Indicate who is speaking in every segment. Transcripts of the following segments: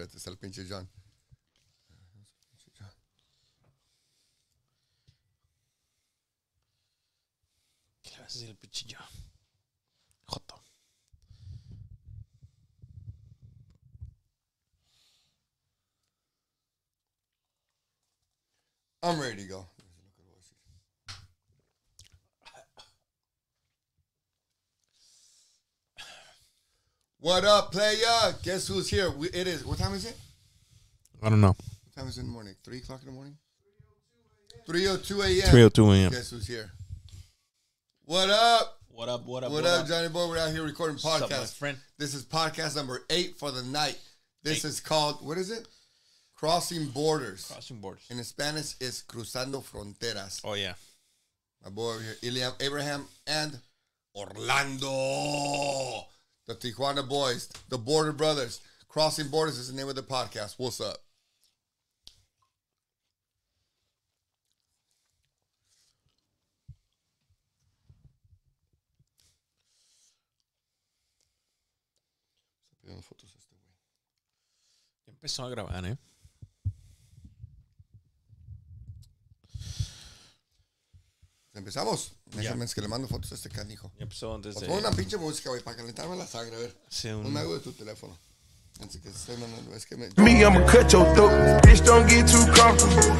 Speaker 1: está el pinche John.
Speaker 2: ¿Qué le vas a decir pinche John? Joto.
Speaker 1: I'm ready to go. What up, playa? Guess who's here? We, it is. What time is it? I don't know. What time is it in the morning? Three o'clock in the morning. Three o oh two a.m. Three o oh two a.m. Guess who's here? What up? What up? What up? What, up, Johnny Boy? We're out here recording podcast. up, friend? This is podcast number eight for the night. This Eight. is called what is it? Crossing borders. Crossing borders. In Spanish, it's cruzando fronteras. Oh yeah, my boy over here, Iliam Abraham and Orlando the Tijuana Boys, the Border Brothers. Crossing Borders is the name of the podcast. What's up? Empezó a grabar, ¿eh? ¿Empezamos? Déjame es que le mando fotos a este canijo. empezó antes de... Pon una pinche música, güey, para calentarme la sangre, a ver. Sí, un... Ponme algo de tu teléfono. Antes que estoy mandando, es que me... Me, I'ma cut your throat. Bitch, don't get too comfortable.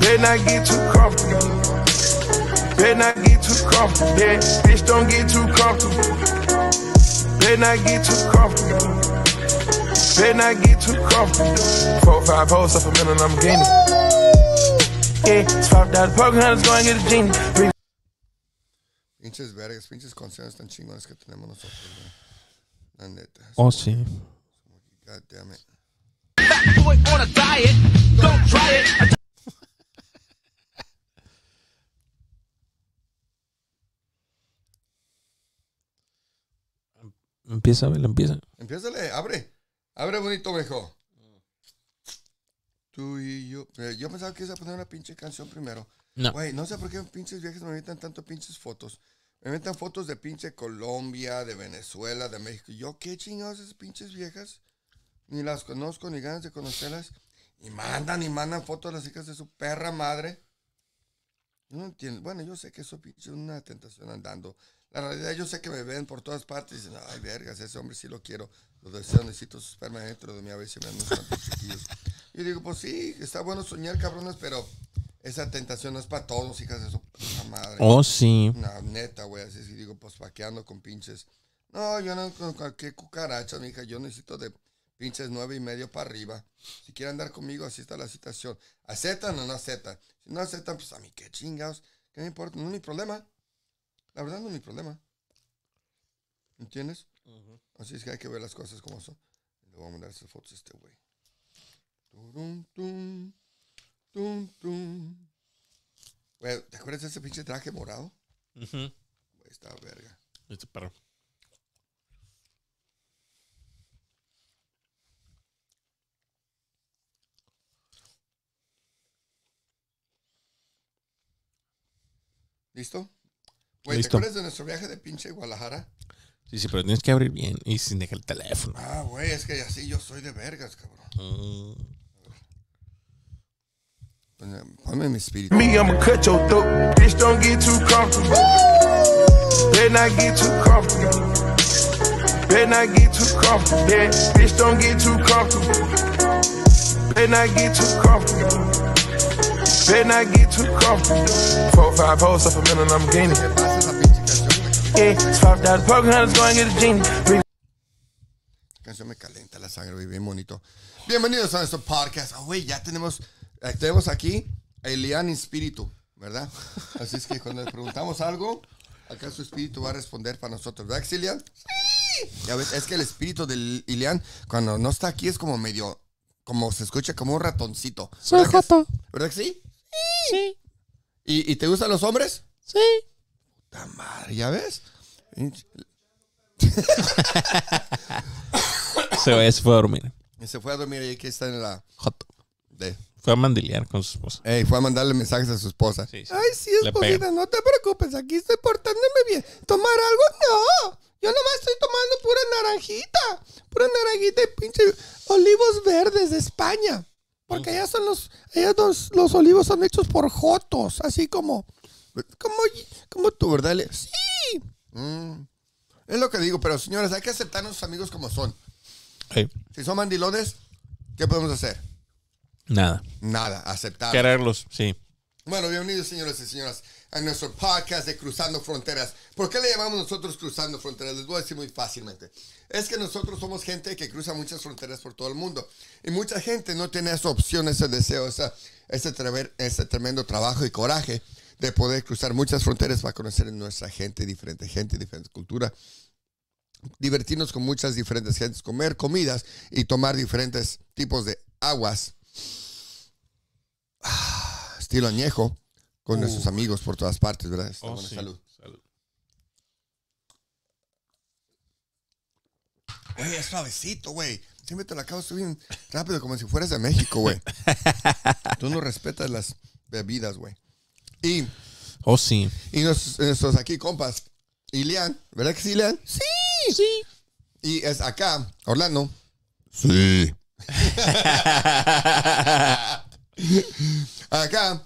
Speaker 1: Better not get too comfortable. Better not get too comfortable. Yeah, bitch, don't get too comfortable. Better not get too comfortable. Better not get too comfortable. Four, five hoes off a minute,
Speaker 2: I'm gaining yeah. Swap and
Speaker 1: Pinches vergas, pinches canciones tan que tenemos nosotros, güey. La neta. Oh, sí. God damn it. a
Speaker 2: Empieza, empieza.
Speaker 1: abre. Abre bonito, Tú y yo. Eh, yo pensaba que iba a poner una pinche canción primero. No. Güey, no sé por qué pinches viejas me invitan tanto pinches fotos. Me meten fotos de pinche Colombia, de Venezuela, de México. Yo, qué chingados esas pinches viejas. Ni las conozco, ni ganas de conocerlas. Y mandan y mandan fotos a las hijas de su perra madre. No entiendo. Bueno, yo sé que eso es una tentación andando. La realidad, yo sé que me ven por todas partes y dicen, ay, vergas, ese hombre sí lo quiero. Lo deseo, necesito su esperma dentro de mí a ver si me tantos chiquillos. Y digo, pues sí, está bueno soñar, cabrones, pero esa tentación no es para todos, hijas de su puta madre. Oh, sí. No, neta, güey. Así es. que digo, pues vaqueando con pinches. No, yo no con cualquier cucaracha, mi hija. Yo necesito de pinches nueve y medio para arriba. Si quieren andar conmigo, así está la situación. ¿Aceptan o no aceptan? Si no aceptan, pues a mí qué chingados. ¿Qué me importa? No es mi problema. La verdad no es mi problema. ¿Entiendes? Así es que hay que ver las cosas como son. Le voy a mandar esas fotos a este güey tum tum, tum, tum. güey ¿te acuerdas de ese pinche traje morado? Uh -huh. Esta verga. Este perro. ¿Listo? Güey, ¿te acuerdas de nuestro viaje de pinche Guadalajara?
Speaker 2: Sí, sí, pero tienes que abrir bien y sin dejar el teléfono. Ah,
Speaker 1: güey, es que así yo soy de vergas, cabrón. Mm. I'm in speedy. Me, I'ma cut your throat. Bitch, don't get too comfortable. Better not get too comfortable. Better not get too comfortable. Yeah, bitch, don't get too comfortable. Better not get too comfortable. Better not get too comfortable. Four, five holes, off a minute, I'm gaining. Yeah, it's five thousand poker hunters going get a genie. Canción me calienta la sangre, baby, bien bonito. Bienvenidos a nuestro podcast. Ah, oh, güey, ya tenemos Tenemos aquí a Elian Espíritu, ¿verdad? Así es que cuando le preguntamos algo, acá su espíritu va a responder para nosotros, ¿verdad, Elian? Sí. Ya ves, es que el espíritu de Elian, cuando no está aquí, es como medio, como se escucha como un ratoncito. Soy jato. ¿Verdad que sí? Sí. ¿Y, te gustan los hombres? Sí. Puta madre, ¿ya ves? se fue a dormir. se fue a dormir y aquí está en la... Jato. De... Fue a mandilear con su esposa. fue a mandarle mensajes a su esposa. Ay, sí, esposita, no te preocupes, aquí estoy portándome bien. ¿Tomar algo? No. Yo nomás estoy tomando pura naranjita. Pura naranjita y pinche olivos verdes de España. Porque allá son los, allá los, los olivos son hechos por jotos, así como, como, como tú, ¿verdad? Sí. Mm. Es lo que digo, pero señores, hay que aceptar a nuestros amigos como son. Si son mandilones, ¿qué podemos hacer? Nada. Nada, aceptar. Quererlos, sí. Bueno, bienvenidos señores y señoras a nuestro podcast de Cruzando Fronteras. ¿Por qué le llamamos nosotros Cruzando Fronteras? Les voy a decir muy fácilmente. Es que nosotros somos gente que cruza muchas fronteras por todo el mundo. Y mucha gente no tiene esa opción, ese deseo, esa, ese, ese tremendo trabajo y coraje de poder cruzar muchas fronteras para conocer a nuestra gente, diferente gente, diferente cultura. Divertirnos con muchas diferentes gentes, comer comidas y tomar diferentes tipos de aguas Ah, estilo añejo con nuestros amigos por todas partes, ¿verdad? Está oh, Salud. Oye, es suavecito, güey. Siempre te la acabas subiendo rápido, como si fueras de México, güey. Tú no respetas las bebidas, güey. Y. Oh, sí. Y nuestros, aquí compas. Ilian, ¿verdad que sí, Ilian? Sí. Sí. Y es acá, Orlando. Sí. Acá,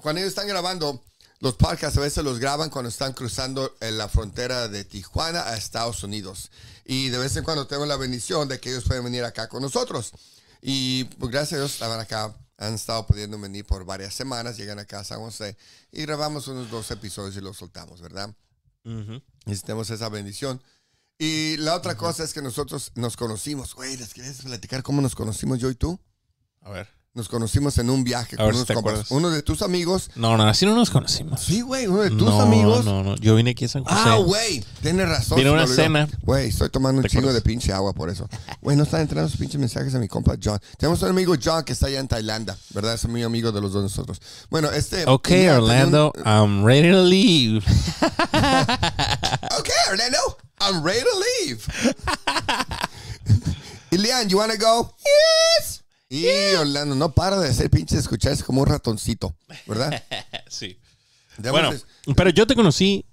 Speaker 1: cuando ellos están grabando, los podcasts a veces los graban cuando están cruzando eh, la frontera de Tijuana a Estados Unidos. Y de vez en cuando tengo la bendición de que ellos pueden venir acá con nosotros. Y pues, gracias a Dios estaban acá. Han estado pudiendo venir por varias semanas. Llegan acá a San José y grabamos unos dos episodios y los soltamos, ¿verdad? necesitamos esa bendición y la otra cosa es que nosotros nos conocimos. Güey, ¿les quieres platicar cómo nos conocimos yo y tú? A ver. Nos conocimos en un viaje A con ver unos Uno de tus amigos.
Speaker 2: No, no, así no nos conocimos. Sí,
Speaker 1: güey, uno de tus amigos. No, no, no, yo vine aquí a San José. Ah, güey, tienes razón. Vine una cena. Güey, estoy tomando un chingo de pinche agua por eso. Güey, no están entrando sus pinches mensajes a mi compa John. Tenemos un amigo John que está allá en Tailandia, ¿verdad? Es muy amigo de los dos nosotros. Bueno, este. Ok, Orlando, I'm ready to leave. Ok, Orlando. I'm ready to leave. Ilean, you wanna go? Yes. Y Orlando, no para de hacer pinche Es como un ratoncito, ¿verdad?
Speaker 2: sí. bueno, pero yo te conocí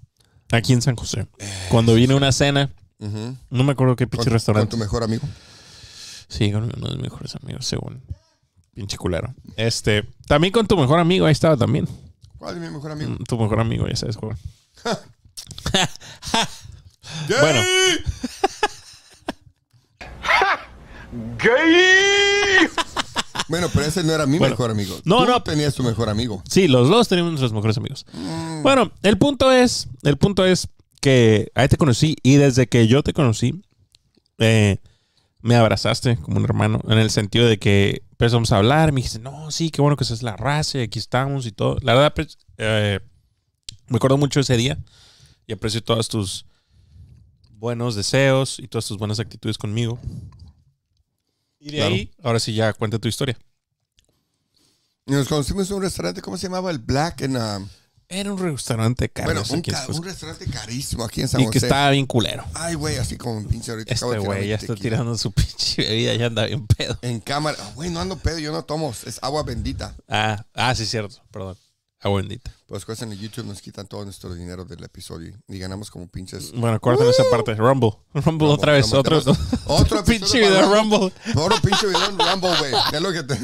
Speaker 2: aquí en San José. Eh, cuando vine a una cena, no me acuerdo qué pinche restaurante. ¿Con tu mejor amigo? Sí, con uno de mis mejores amigos, según. Pinche culero. Este, también con tu mejor amigo, ahí estaba también.
Speaker 1: ¿Cuál es mi mejor amigo?
Speaker 2: Mm, tu mejor amigo, ya sabes, joven.
Speaker 1: Bueno. Bueno, pero ese no era mi mejor amigo. No, no. Tenías tu mejor amigo. Sí, los dos teníamos nuestros mejores amigos. Mm. Bueno, el
Speaker 2: punto es, el punto es que ahí te conocí y desde que yo te conocí, eh, me abrazaste como un hermano en el sentido de que empezamos a hablar, me dijiste, no, sí, qué bueno que esa es la raza, y aquí estamos y todo. La verdad, pues, eh, me acuerdo mucho ese día y aprecio todas tus buenos deseos y todas tus buenas
Speaker 1: actitudes conmigo. Y de ahí, ahora sí ya cuenta tu historia. nos conocimos en un restaurante, ¿cómo se llamaba? El Black ah, Era un restaurante carísimo. un, restaurante carísimo aquí en San Juan. Y que estaba bien culero. Ay, güey, así como pinche ahorita. Este güey ya está tirando su pinche bebida, ya anda bien pedo. En cámara. Ah, güey, no ando pedo, yo no tomo, es agua bendita. Ah, ah sí, cierto, perdón. Agua ah, bendita. Pues cosas pues, en el YouTube nos quitan todo nuestro dinero del episodio y ganamos como pinches. Bueno, de esa parte. Rumble.
Speaker 2: Rumble otra vez. otro
Speaker 1: otro pinche video Rumble. Otro pinche video Rumble, güey. Es lo que te...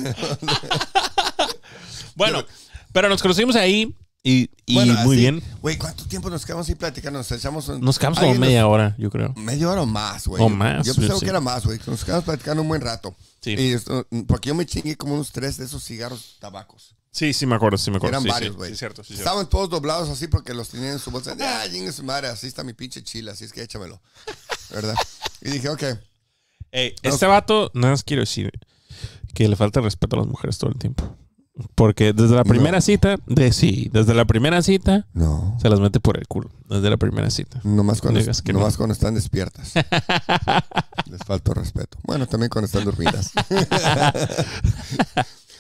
Speaker 1: bueno, pero nos conocimos ahí.
Speaker 2: Y, muy bien.
Speaker 1: Güey, ¿cuánto tiempo nos quedamos ahí platicando Nos echamos. nos quedamos como media hora, yo creo. Media hora o más, güey. O más. Yo pensaba que era más, güey. Nos quedamos platicando un buen rato. Sí. Y esto, porque yo me chingué como unos tres de esos cigarros tabacos. Sí, sí me acuerdo, sí me acuerdo. Eran varios, güey. Sí, cierto, Estaban todos doblados así porque los tenían en su bolsa. Ah, chingue su madre, así está mi pinche chila, así es que échamelo. ¿Verdad? Y dije, ok. Ey, este
Speaker 2: vato, nada más quiero decir que le falta respeto a las mujeres todo el tiempo. Porque desde la primera cita, de sí, desde la primera cita, se las mete por el culo. Desde la primera cita. Nomás cuando, que cuando están despiertas. Les falta respeto. Bueno, también cuando están dormidas.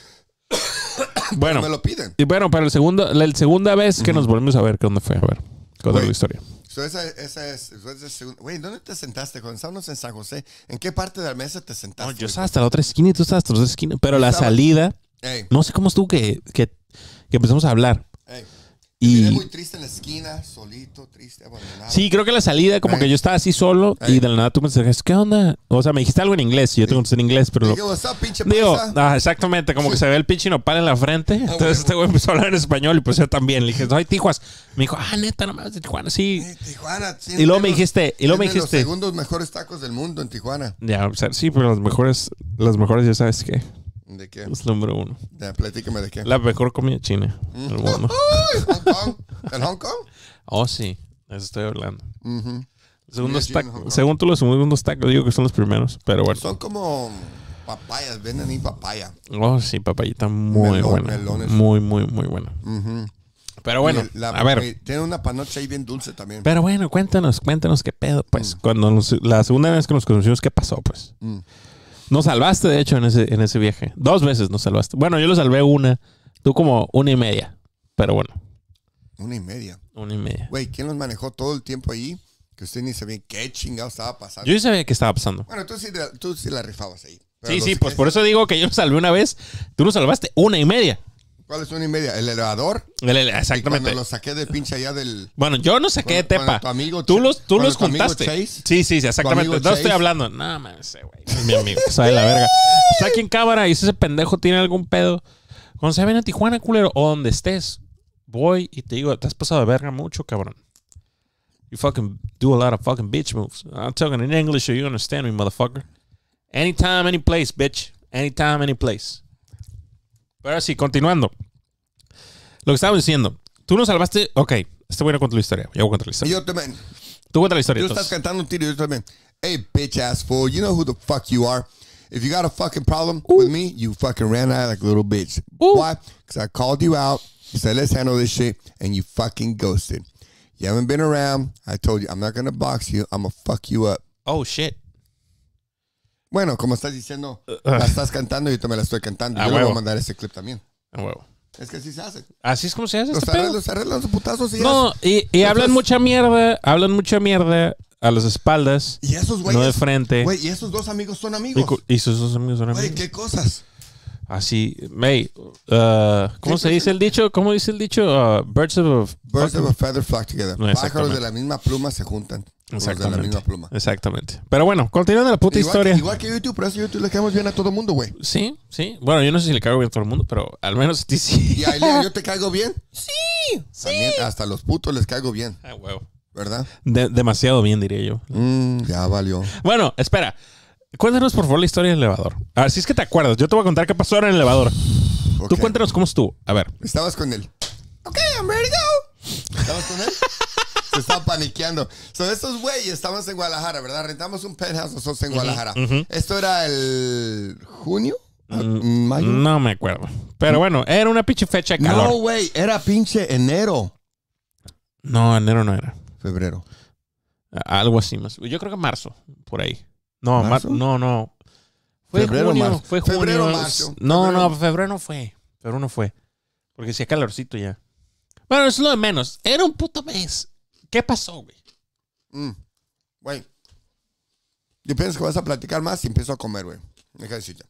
Speaker 2: bueno. Me lo piden. Y bueno, para el segundo, la, segunda vez que nos volvemos a ver, ¿qué onda fue? A ver, ¿cuál la historia?
Speaker 1: esa, esa, es. Güey, ¿dónde te sentaste? Cuando estábamos en San José, ¿en qué parte de la mesa te sentaste? yo estaba hasta
Speaker 2: la otra esquina y tú estabas hasta la otra esquina. Pero la salida no sé cómo estuvo que, que, que empezamos a hablar.
Speaker 1: Y... muy triste en la esquina, solito,
Speaker 2: triste, Sí, creo que la salida, como que yo estaba así solo y de la nada tú me dices, ¿qué onda? O sea, me dijiste algo en inglés y yo te contesté en inglés, pero... Digo, pinche exactamente, como que se ve el pinche nopal en la frente. Ah, entonces este güey empezó a hablar en español y pues yo también. Le dije, ay, Tijuas. Me dijo, ah, neta, no me vas de
Speaker 1: Tijuana, sí. Tijuana, sí. Y luego me dijiste, y luego me dijiste... los segundos mejores tacos del mundo en Tijuana.
Speaker 2: Ya, o sea, sí, pero los mejores, las mejores ya sabes qué. ¿De qué? Es número uno. Ya, platícame de qué. La mejor comida china mm. ¿Hong Kong? ¿En Hong Kong? Oh, sí. Eso estoy hablando.
Speaker 1: Segundo -huh.
Speaker 2: Segundo según tú, los segundos tacos, digo que son los primeros, pero bueno. Son
Speaker 1: como papayas, venden y papaya.
Speaker 2: Oh, sí, papayita muy buena. Muy, muy, muy buena.
Speaker 1: Pero bueno, a ver. Tiene una panocha ahí bien dulce también. Pero
Speaker 2: bueno, cuéntanos, cuéntanos qué pedo, pues. Mm. Cuando nos, la segunda vez que nos conocimos, ¿qué pasó, pues? Mm. No salvaste, de hecho, en ese, en ese viaje. Dos veces no salvaste. Bueno, yo lo salvé una. Tú como una y media. Pero bueno.
Speaker 1: Una y media. Una y media. Güey, ¿quién los manejó todo el tiempo ahí? Que usted ni sabía qué chingado estaba pasando. Yo
Speaker 2: sabía qué estaba pasando.
Speaker 1: Bueno, tú sí, tú sí la rifabas ahí. Sí, sí,
Speaker 2: pues por eso digo que yo lo salvé una vez. Tú lo salvaste una y media.
Speaker 1: ¿Cuál es una y media? ¿El elevador? exactamente. Y cuando lo saqué de pinche allá del.
Speaker 2: Bueno, yo no saqué de Tepa. Tu amigo tú los, tú los sí, sí, sí, exactamente. No estoy hablando. No, mames, ese güey. Es mi amigo. Sabe la verga. Está aquí en cámara y ese pendejo tiene algún pedo. Cuando se ven a Tijuana, culero, o donde estés, voy y te digo, te has pasado de verga mucho, cabrón. You fucking do a lot of fucking bitch moves. I'm talking in English so you understand me, motherfucker. Anytime, any place, bitch. Anytime, any place. Pero sí, continuando. Lo que estaba diciendo. Tú nos salvaste. Ok, estoy bueno con la historia. Yo voy a la historia. Yo también.
Speaker 1: Tú la historia. Tú estás cantando un tiro. Yo también. Hey, bitch ass fool. You know who the fuck you are. If you got a fucking problem Ooh. with me, you fucking ran out like a little bitch. Ooh. Why? Because I called you out. You said, let's handle this shit. And you fucking ghosted. You haven't been around. I told you, I'm not going to box you. I'm going to fuck you up. Oh, shit. Bueno, como estás diciendo, ah. la estás cantando y yo me la estoy cantando. Ah, yo le voy a mandar ese clip también. A ah, huevo. Es que así se hace. Así es como se hace Los este pedo. arreglos, arreglan los putazos y No, y, hablan mucha
Speaker 2: mierda, hablan mucha mierda a las espaldas, Y esos güeyes. no de frente. Güey, y
Speaker 1: esos dos amigos son amigos. Y, esos dos amigos son Güey, qué cosas.
Speaker 2: Así, May, uh, ¿cómo se dice el dicho? ¿Cómo dice el dicho? Uh, birds of a, birds of a
Speaker 1: feather flock together. No, Pájaros de la misma pluma se juntan. Exactamente. de la misma pluma.
Speaker 2: Exactamente. Pero bueno, continuando
Speaker 1: la puta historia. igual que YouTube, pero eso YouTube le caemos bien a todo mundo, güey.
Speaker 2: Sí, sí. Bueno, yo no sé si le caigo bien a todo el mundo, pero al menos a ti sí. ¿Y a Elia, yo
Speaker 1: te caigo bien? Sí, sí. hasta los putos les caigo bien. Ah, huevo. ¿Verdad?
Speaker 2: demasiado bien, diría yo. Mm, ya valió. Bueno, espera. Cuéntanos, por favor, la historia del elevador. A ver, si es que te acuerdas, yo te voy a contar qué pasó ahora en el elevador.
Speaker 1: Tú cuéntanos cómo estuvo. A ver. Estabas con él. Ok, I'm ready to go. Estabas con él. Se estaba paniqueando. Son estos güeyes estábamos en Guadalajara, ¿verdad? Rentamos un pedazo nosotros en Guadalajara. Esto era el junio.
Speaker 2: Mm, ¿Mayo? No me acuerdo. Pero mm. bueno, era una pinche fecha de calor. No,
Speaker 1: güey, era pinche enero.
Speaker 2: No, enero no era. Febrero. Algo así más. Yo creo que marzo, por ahí. No, no, no. Fue junio, fue junio. No, no, febrero no fue. Febrero no fue. Porque hacía calorcito ya. Bueno, eso es lo de menos. Era un puto
Speaker 1: mes. ¿Qué pasó, güey? Mm. Güey. Yo pienso que vas a platicar más y empiezo a comer, güey. Deja decirte.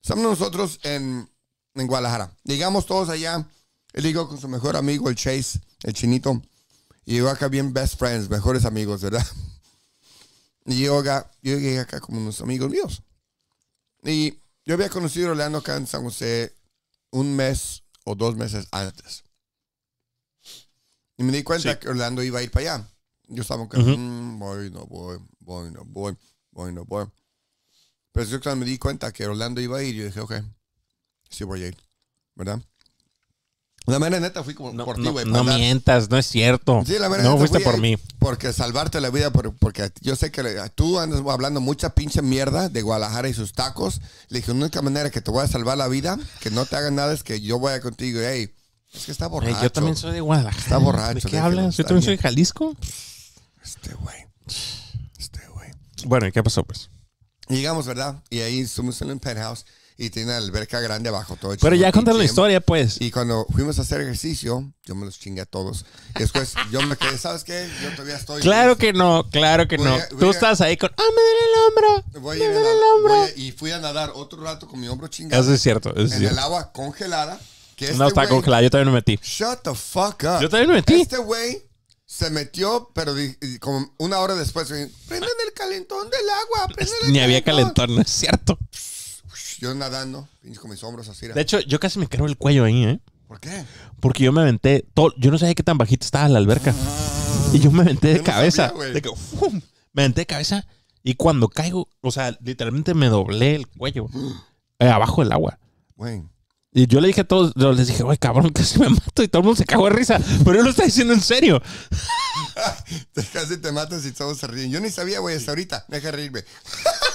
Speaker 1: Estamos nosotros en, en Guadalajara. Llegamos todos allá. Él llegó con su mejor amigo, el Chase, el chinito. Y llegó acá bien best friends, mejores amigos, ¿verdad? Y yo, llegué acá como unos amigos míos. Y yo había conocido a Orlando acá en San José un mes o dos meses antes. Y me di cuenta que Orlando iba a ir para allá. Yo estaba como, mm, voy, no voy, voy, no voy, voy, no voy. Pero yo cuando me di cuenta que Orlando iba a ir, yo dije, ok, sí voy a ir, ¿verdad? La manera neta fui como no, por ti, No, mientas,
Speaker 2: no es cierto. no fuiste por mí.
Speaker 1: Porque salvarte la vida, porque yo sé que tú andas hablando mucha pinche mierda de Guadalajara y sus tacos. Le dije, la única manera que te voy a salvar la vida, que no te hagan nada, es que yo vaya contigo. Ey, es que está borracho. yo también soy de Guadalajara. Está borracho. ¿De qué hablas? Yo también soy
Speaker 2: de Jalisco. Este güey.
Speaker 1: Este güey. Bueno, ¿y qué pasó, pues? llegamos, ¿verdad? Y ahí estuvimos en el penthouse y tiene una alberca grande abajo. Todo Pero ya contaron la historia, pues. Y cuando fuimos a hacer ejercicio, yo me los chingué a todos. Y después yo me quedé, ¿sabes qué? Yo todavía estoy. Claro que no, claro que no. Tú estás ahí con, ah, me duele el hombro. me duele el hombro. y fui a nadar otro rato con mi hombro chingado. Eso es cierto. Eso en cierto. el agua congelada. no este está congelada, yo también me metí. Shut the fuck up. Yo también me metí. Este güey se metió, pero como una hora después, prenden el calentón del agua.
Speaker 2: Ni había calentón, no es cierto
Speaker 1: yo nadando, con mis hombros así. De hecho,
Speaker 2: yo casi me quedo el cuello ahí, ¿eh? ¿Por qué? Porque yo me aventé todo, yo no sabía qué tan bajito estaba la alberca. y yo me aventé de cabeza. me aventé de cabeza y cuando caigo, o sea, literalmente me doblé el cuello eh, abajo del agua. Güey. Y yo le dije a todos, les dije, güey, cabrón, casi me mato. Y todo el mundo se cagó de risa. Pero yo lo está diciendo en serio.
Speaker 1: casi te matas y todos se ríen. Yo ni sabía, güey, hasta ahorita. Deja de reírme.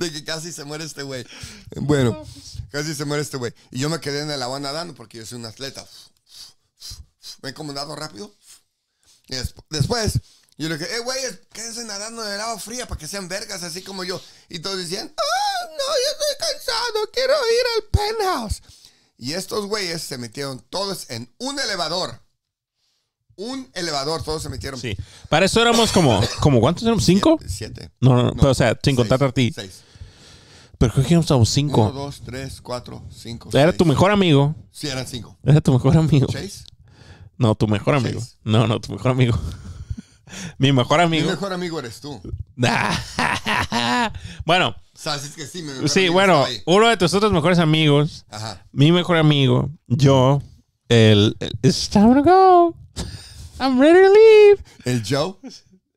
Speaker 1: de que casi se muere este güey. Bueno, casi se muere este güey. Y yo me quedé en el agua nadando porque yo soy un atleta. Me he comandado rápido. después, yo le dije, eh, güey, quédense nadando en el agua fría para que sean vergas, así como yo. Y todos decían, ah, no, yo estoy cansado, quiero ir al penthouse. Y estos güeyes se metieron todos en un elevador un elevador, todos se metieron. Sí.
Speaker 2: Para eso éramos como, como ¿cuántos éramos? ¿Cinco? Siete. No, no, pero o sea, sin contar a ti. Seis. Pero creo que cinco. Uno,
Speaker 1: dos, tres, cuatro, cinco. Era tu mejor amigo. Sí, eran cinco. Era tu mejor amigo. ¿Chase?
Speaker 2: No, tu mejor amigo. No, no, tu mejor amigo. mi mejor amigo. Mi mejor
Speaker 1: amigo eres tú. bueno. Sabes que sí, mi sí
Speaker 2: bueno, uno de tus otros mejores amigos. Ajá. Mi mejor amigo, yo, el, el It's time to go. I'm ready to leave.
Speaker 1: El Joe.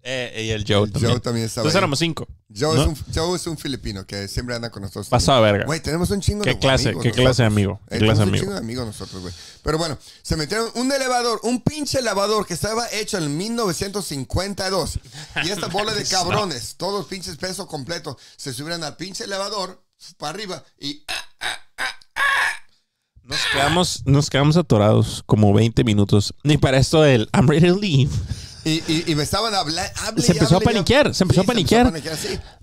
Speaker 1: Eh, y el Joe también. estaba Entonces éramos cinco. Joe, es un, filipino que siempre anda con nosotros. Pasaba verga. Güey, tenemos un chingo de amigos. ¿Qué clase de amigo? Eh, ¿Qué clase tenemos amigo? un chingo de amigos nosotros, güey. Pero bueno, se metieron un elevador, un pinche elevador que estaba hecho en 1952. Y esta bola de cabrones, todos pinches pesos completos, se subieron al pinche elevador para arriba y... Ah, ah, ah,
Speaker 2: nos quedamos, nos quedamos atorados como 20 minutos. Ni para esto del I'm ready to leave.
Speaker 1: Y, me estaban hablando. Se empezó a paniquear, se empezó a paniquear.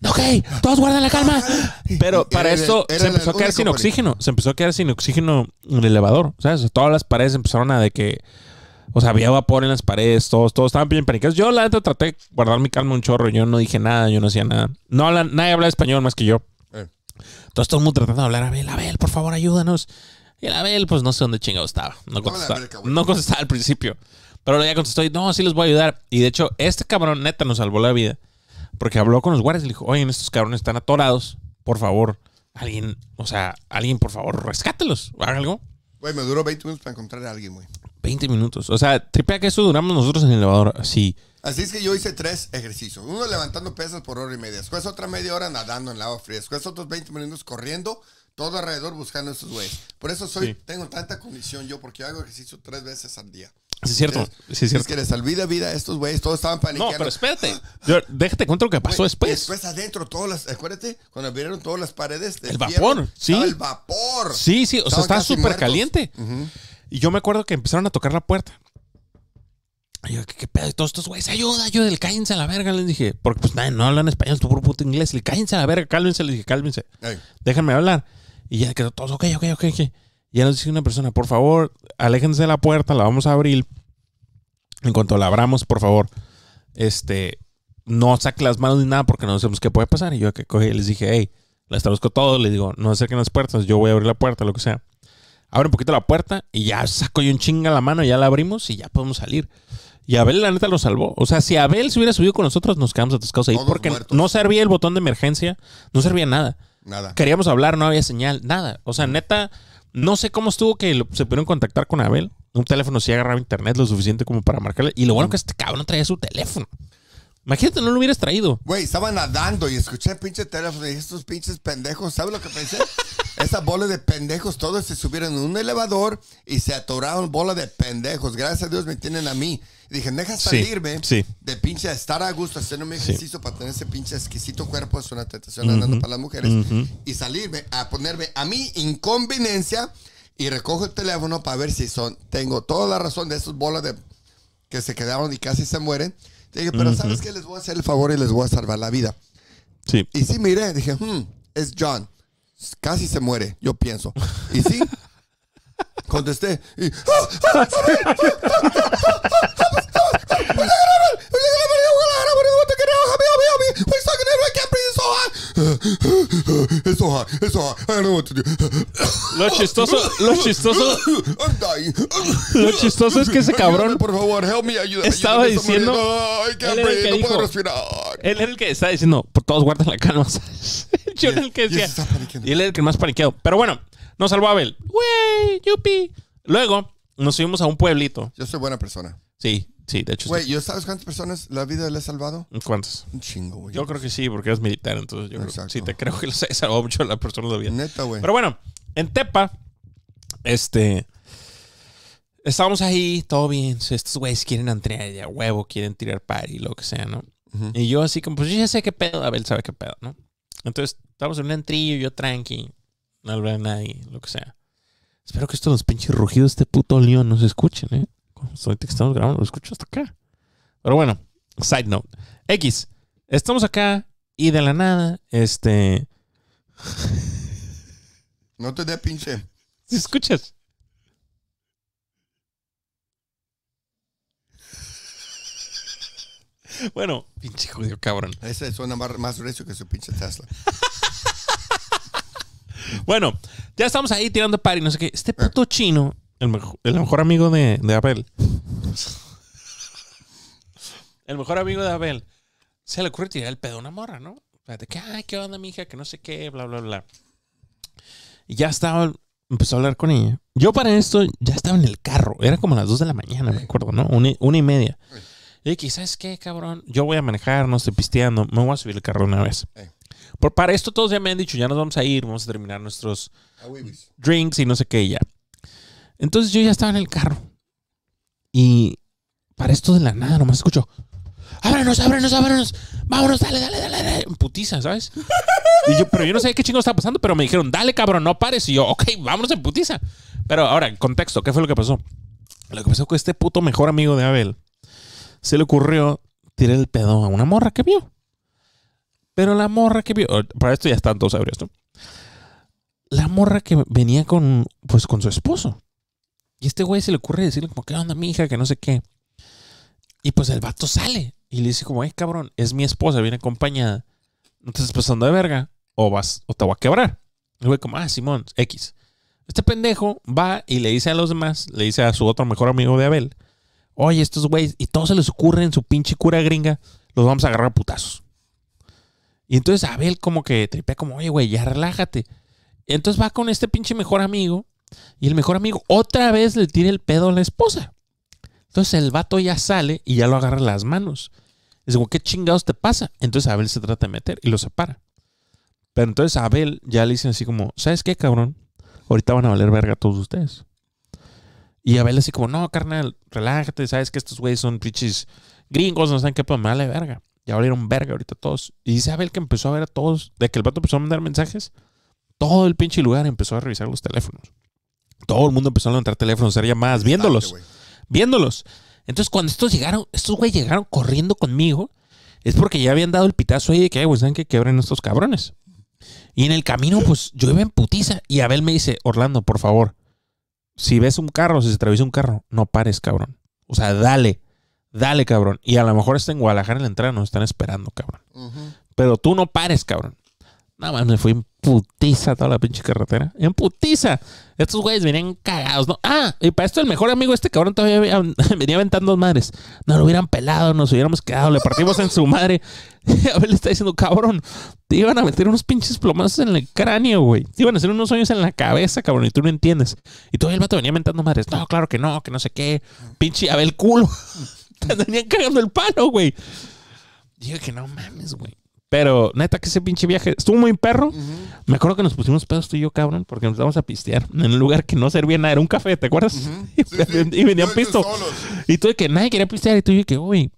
Speaker 1: Ok, todos guardan la calma. Pero para esto se empezó a quedar sin
Speaker 2: oxígeno. Se empezó a quedar sin oxígeno en el elevador. sea, Todas las paredes empezaron a de que. O sea, había vapor en las paredes, todos, todos estaban bien paniqueados Yo, la verdad traté de guardar mi calma un chorro. Yo no dije nada, yo no hacía nada. No nadie hablaba español más que yo. Eh. Entonces todo el mundo tratando de hablar, Abel, Abel, por favor, ayúdanos. Y Abel, pues no sé dónde chingado estaba. No contestaba, no contestaba al principio. Pero ya contestó y no, sí les voy a ayudar. Y de hecho, este cabrón neta nos salvó la vida. Porque habló con los guardias y le dijo, oye, estos cabrones están atorados. Por favor, alguien, o sea, alguien, por favor, rescátelos.
Speaker 1: Hagan algo. Güey, me duró 20 minutos para encontrar a alguien, güey.
Speaker 2: 20 minutos. O sea, tripea que eso duramos nosotros en el elevador. Así.
Speaker 1: Así es que yo hice tres ejercicios. Uno levantando pesas por hora y media. Después otra media hora nadando en la agua fría. Después otros 20 minutos corriendo todo alrededor buscando a estos güeyes. Por eso soy, tengo tanta condición yo, porque yo hago ejercicio tres veces al día. Sí, es cierto. sí, es cierto. Es que les olvida vida a estos güeyes. Todos estaban paniqueando. No, pero espérate. déjate cuento lo que pasó después. Después adentro, todas las. Acuérdate, cuando abrieron todas las paredes. el vapor, sí sí. el vapor. Sí, sí. O sea, estaba súper caliente.
Speaker 2: Y yo me acuerdo que empezaron a tocar la puerta. Y yo, ¿qué, pedo? Y todos estos güeyes, ayuda, ayuda, cállense a la verga. Les dije, porque pues no hablan español, tu puro puto inglés. cállense a la verga, cálmense. Les dije, cálmense. déjame hablar. Y ya quedó todo ok, ok, ok, ok. Ya nos dice una persona, por favor, aléjense de la puerta, la vamos a abrir. En cuanto la abramos, por favor, este, no saque las manos ni nada porque no sabemos qué puede pasar. Y yo que cogí y les dije, hey, la establezco todo. Les digo, no acerquen las puertas, yo voy a abrir la puerta, lo que sea. Abre un poquito la puerta y ya saco yo un chinga la mano, ya la abrimos y ya podemos salir. Y Abel, la neta, lo salvó. O sea, si Abel se hubiera subido con nosotros, nos quedamos atascados ahí porque no servía el botón de emergencia, no servía nada. Nada. Queríamos hablar, no había señal, nada. O sea, neta, no sé cómo estuvo que se pudieron contactar con Abel. Un teléfono sí agarraba internet lo suficiente como para marcarle. Y lo bueno mm. que este
Speaker 1: cabrón traía su teléfono. Imagínate, no lo hubieras traído. Güey, estaba nadando y escuché el pinche teléfono y dije, estos pinches pendejos, ¿sabes lo que pensé? Esa bola de pendejos, todos se subieron en un elevador y se atoraron bola de pendejos. Gracias a Dios me tienen a mí dije, deja salirme de pinche estar a gusto, haciendo mi ejercicio para tener ese pinche exquisito cuerpo, es una tentación andando para las mujeres, y salirme a ponerme a mi inconveniencia y recojo el teléfono para ver si son, tengo toda la razón de esos bolas de, que se quedaron y casi se mueren. Dije, pero ¿sabes qué? Les voy a hacer el favor y les voy a salvar la vida. Y sí miré, dije, hmm, es John. Casi se muere, yo pienso. Y sí, Contesté y. Lo chistoso, lo chistoso. Lo chistoso
Speaker 2: es que ese cabrón.
Speaker 1: Estaba diciendo.
Speaker 2: el que estaba diciendo, por todos guardan la calma. Yo el que decía. Y él el que más paniqueado. Pero bueno, nos salvó Abel.
Speaker 1: ¡Wey! ¡Yupi!
Speaker 2: Luego nos fuimos a un pueblito. Yo soy buena persona. Sí, sí, de hecho. Güey,
Speaker 1: ¿yo sabes cuántas personas la vida le ha salvado? ¿Cuántas? Un chingo, güey. Yo creo
Speaker 2: que sí, porque eres militar, entonces yo Exacto. creo, sí te creo que lo he salvado mucho a la persona de vida. Neta, güey. Pero bueno, en Tepa, este. Estábamos ahí, todo bien. Estos güeyes quieren entrar ya huevo, quieren tirar party, lo que sea, ¿no? Y yo así como, pues yo ya sé qué pedo, Abel sabe qué pedo, ¿no? Entonces, estábamos en un entrillo, yo tranqui no habrá lo que sea. Espero que estos pinches rugidos de este puto león no se escuchen, ¿eh? soy que estamos grabando, lo escucho hasta acá. Pero bueno, side note. X, estamos acá y de la nada, este.
Speaker 1: No te dé pinche. Si escuchas? Bueno, pinche judío cabrón. Ese suena más, más que su pinche Tesla. Bueno, ya estamos ahí tirando party, no sé qué. Este puto chino,
Speaker 2: el mejor, amigo de, Abel. el mejor amigo de Abel. Se le ocurre tirar el pedo a una morra, ¿no? de que, ay, qué onda, hija, que no sé qué, bla, bla, bla. Y ya estaba, empezó a hablar con ella. Yo para esto ya estaba en el carro. Era como las 2 de la mañana, me acuerdo, ¿no? Una, y media. Y dije, ¿sabes qué, cabrón? Yo voy a manejar, no estoy pisteando. Me voy a subir el carro una vez. Por, para esto todos ya me han dicho, ya nos vamos a ir, vamos a terminar nuestros drinks y no sé qué ya. Entonces yo ya estaba en el carro. Y para esto de la nada, nomás escucho,
Speaker 1: ábrenos, ábranos! ábrenos,
Speaker 2: vámonos, dale, dale, dale, dale. putiza, ¿sabes? pero yo no sé qué chingo estaba pasando, pero me dijeron, dale, cabrón, no pares. Y yo, ok, vámonos en putiza. Pero ahora, en contexto, ¿qué fue lo que pasó? Lo que pasó con que este puto mejor amigo de Abel se le ocurrió tirar el pedo a una morra que vio. Pero la morra que vio. Oh, para esto ya están todos abiertos. ¿no? La morra que venía con. Pues con su esposo. Y este güey se le ocurre decirle, como, ¿qué onda, mi hija? Que no sé qué. Y pues el vato sale. Y le dice, como, ay, eh, cabrón, es mi esposa, viene acompañada. No te estás pasando de verga. O vas, o te voy a quebrar. El güey, como, ah, Simón, X. Este pendejo va y le dice a los demás, le dice a su otro mejor amigo de Abel, oye, estos güeyes, y todos se les ocurre en su pinche cura gringa, los vamos a agarrar a putazos. Y entonces Abel como que tripea como, oye, güey, ya relájate. entonces va con este pinche mejor amigo y el mejor amigo otra vez le tira el pedo a la esposa. Entonces el vato ya sale y ya lo agarra las manos. Es como, ¿qué chingados te pasa? Entonces Abel se trata de meter y lo separa. Pero entonces Abel ya le dicen así como, ¿sabes qué, cabrón? Ahorita van a valer verga todos ustedes. Y Abel así como, no, carnal, relájate, sabes que estos güeyes son pinches gringos, no saben qué, pues me vale verga. Ya valieron verga ahorita todos. Y Abel que empezó a ver a todos, de que el vato empezó a mandar mensajes, todo el pinche lugar empezó a revisar los teléfonos. Todo el mundo empezó a levantar teléfonos, hacer llamadas, viéndolos. Ah, viéndolos. Entonces, cuando estos llegaron, estos güey llegaron corriendo conmigo, es porque ya habían dado el pitazo ahí de que, güey, ¿saben que quebren estos cabrones? Y en el camino, pues yo iba en putiza y Abel me dice, Orlando, por favor, si ves un carro, si se atraviesa un carro, no pares, cabrón. O sea, dale dale, cabrón. Y a lo mejor está en Guadalajara en la entrada, nos están esperando, cabrón. Pero tú no pares, cabrón. Nada más me fui en putiza toda la pinche carretera. En putiza. Estos güeyes venían cagados, ¿no? Ah, y para esto el mejor amigo, este cabrón, todavía venía aventando madres. No lo hubieran pelado, nos hubiéramos quedado, le partimos en su madre. Y a ver, le está diciendo, cabrón, te iban a meter unos pinches plomazos en el cráneo, güey. Te iban a hacer unos sueños en la cabeza, cabrón, y tú no entiendes. Y todavía el vato venía aventando madres. No, claro que no, que no sé qué. Pinche el culo. te tenían cagando el palo, güey. Dije que no mames, güey. Pero neta que ese pinche viaje estuvo muy perro. Me acuerdo que nos pusimos pedos tú y yo, cabrón, porque nos vamos a pistear en un lugar que no servía nada, era un café, ¿te acuerdas? y, venían pisto. Y tú de que nadie quería pistear y tú dije, que, uy,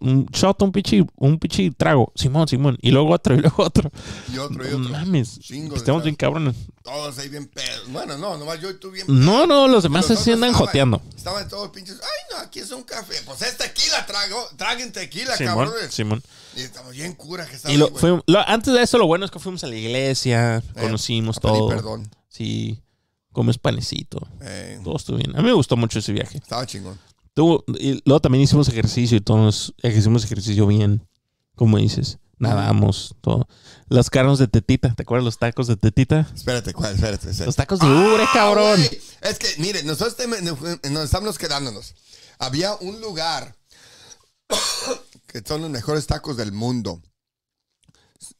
Speaker 2: un shot, un pichi, un pichi trago, Simón, Simón, y luego otro, y luego otro. Y otro, y otro. Mames, pues estamos bien cabrones.
Speaker 1: Todos ahí bien pedos. Bueno, no, nomás yo y tú
Speaker 2: bien. No, no, los demás se andan joteando.
Speaker 1: Estaban todos pinches, ay, no, aquí es un café. Pues es tequila, trago, traguen tequila, Simón, cabrones. Simón. Y estamos bien cura que
Speaker 2: y antes de eso, lo bueno es que fuimos a la iglesia, eh, conocimos todo. perdón. Sí, comes panecito. Eh. Todo estuvo bien. A mí me gustó mucho ese viaje. Estaba chingón y luego también hicimos ejercicio y todos hicimos ejercicio bien, como dices. Nadamos, todo. Las carnes de tetita, ¿te acuerdas los tacos de tetita? Espérate, Espérate, Los tacos de ure, ah, cabrón.
Speaker 1: Es que, mire, nosotros nos estamos quedándonos. Había un lugar que son los mejores tacos del mundo.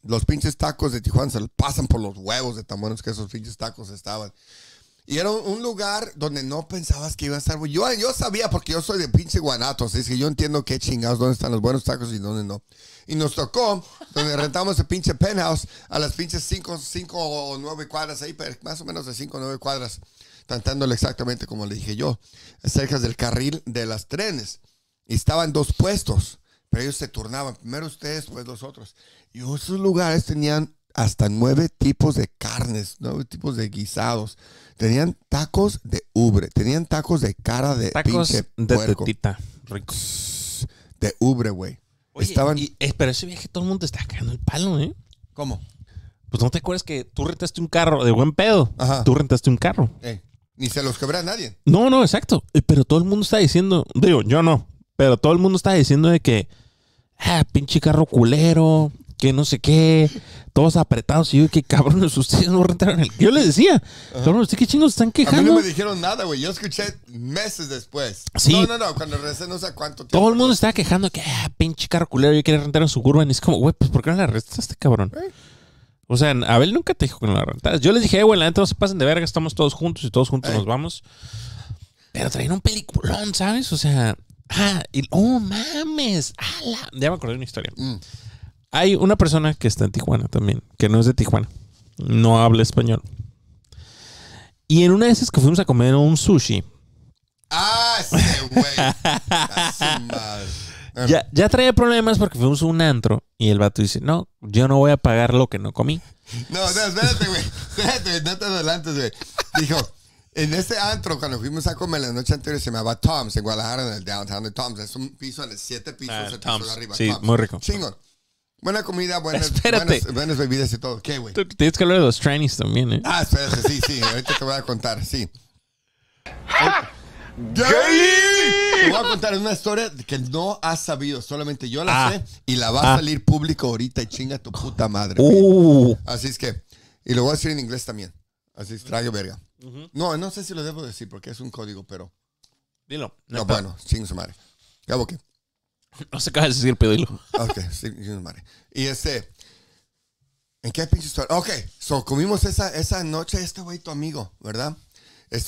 Speaker 1: Los pinches tacos de Tijuana se pasan por los huevos de tan buenos que esos pinches tacos estaban. Y era un, lugar donde no pensabas que iba a estar. Yo, yo sabía, porque yo soy de pinche Guanatos. es que yo entiendo qué chingados, dónde están los buenos tacos y dónde no. Y nos tocó, donde rentamos el pinche penthouse a las pinches 5 cinco, o 9 cuadras ahí, más o menos de 5 o 9 cuadras, Tantándole exactamente como le dije yo, cerca del carril de las trenes. Y estaban dos puestos, pero ellos se turnaban, primero ustedes, pues los otros. Y esos lugares tenían hasta nueve tipos de carnes, nueve tipos de guisados Tenían tacos de ubre, tenían tacos de cara de tacos de tetita, rico. De ubre, güey.
Speaker 2: Estaban... Eh, pero ese viaje todo el mundo está cagando el palo, ¿eh? ¿Cómo? Pues no te acuerdas que tú rentaste un carro de buen pedo. Ajá. Tú rentaste un carro.
Speaker 1: Eh, ni se los quebra a nadie.
Speaker 2: No, no, exacto. Eh, pero todo el mundo está diciendo, digo, yo no, pero todo el mundo está diciendo de que, ah, pinche carro culero, que no sé qué, todos apretados. Y yo, que cabrones, ustedes no rentaron el. Yo les decía, cabrones, ¿ustedes qué chingos están quejando? A mí no me
Speaker 1: dijeron nada, güey. Yo escuché meses después. Sí. No, no, no. Cuando regresé, no sé cuánto
Speaker 2: tiempo. Todo el mundo estaba quejando que, ah, pinche carro culero, yo quería rentar en su curva Y es como, güey, pues ¿por qué no la rentaste, cabrón? O sea, Abel nunca te dijo que no la rentas Yo les dije, eh, güey, la neta no se pasen de verga, estamos todos juntos y todos juntos nos vamos. Pero traen un peliculón, ¿sabes? O sea, ah, y, oh mames, ala. Ya me acordé de una historia. Mm. Hay una persona que está en Tijuana también, que no es de Tijuana, no habla español. Y en una de esas que fuimos a comer un sushi.
Speaker 1: Ah, ese
Speaker 2: güey. ya, ya traía problemas porque fuimos a un antro y el vato dice, no, yo no voy a pagar lo que no comí.
Speaker 1: No, no, espérate, güey. Espérate, no te adelantes, güey. Dijo, en este antro, cuando fuimos a comer la noche anterior, se llamaba Tom's en Guadalajara, en el downtown de Tom's. Es un piso, de siete pisos, uh, el de arriba. Sí, muy rico. Chingón. Buena comida, buenas, bebidas y todo. ¿Qué, güey?
Speaker 2: Tienes que hablar de los trannies también, ¿eh? Ah,
Speaker 1: espérate, sí, sí. Ahorita te voy a contar, sí. ¡Gay! Te voy a contar una historia que no has sabido, solamente yo la ah. sé y la va a ah. salir público ahorita y chinga tu puta madre. Uh. Así es que, y lo voy a decir en inglés también. Así es, trague verga. No, no sé si lo debo decir porque es un código, pero. Dilo. No, bueno, chinga su madre. hago qué No se acaba de decir, pedilo. Ok, sí, madre. Y este. ¿En qué pinche historia? Ok, so comimos esa, esa noche, este güey, tu amigo, ¿verdad?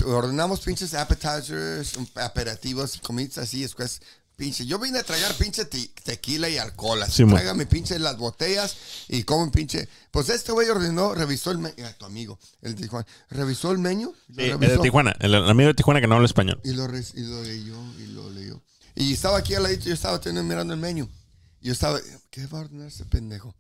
Speaker 1: ordenamos pinches appetizers, aperitivos, comidas así, después pinche. Yo vine a tragar pinche tequila y alcohol. Así, sí, pinche las botellas y un pinche. Pues este güey ordenó, revisó el menú. Eh, tu amigo, el de Tijuana. ¿Revisó el menú? Sí, eh, el de Tijuana,
Speaker 2: el, amigo de Tijuana que no habla español.
Speaker 1: y lo leyó, y lo leyó. Y estaba aquí al ladito, yo estaba teniendo, mirando el menú. Y Yo estaba, ¿qué va a ordenar ese pendejo?